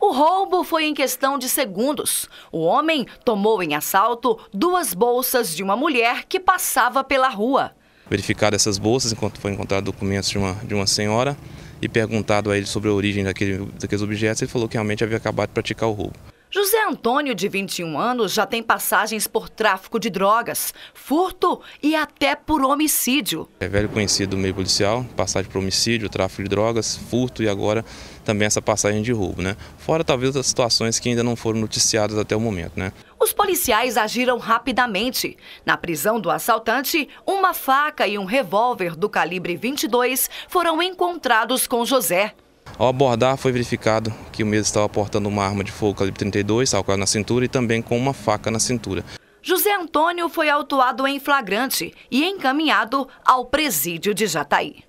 O roubo foi em questão de segundos. O homem tomou em assalto duas bolsas de uma mulher que passava pela rua. Verificado essas bolsas, enquanto foi encontrado documentos de uma, de uma senhora e perguntado a ele sobre a origem daquele, daqueles objetos, ele falou que realmente havia acabado de praticar o roubo. José Antônio, de 21 anos, já tem passagens por tráfico de drogas, furto e até por homicídio. É velho conhecido do meio policial, passagem por homicídio, tráfico de drogas, furto e agora também essa passagem de roubo, né? Fora talvez as situações que ainda não foram noticiadas até o momento, né? Os policiais agiram rapidamente. Na prisão do assaltante, uma faca e um revólver do calibre 22 foram encontrados com José. Ao abordar, foi verificado que o mesmo estava portando uma arma de fogo calibre 32, calculada na cintura e também com uma faca na cintura. José Antônio foi autuado em flagrante e encaminhado ao presídio de Jataí.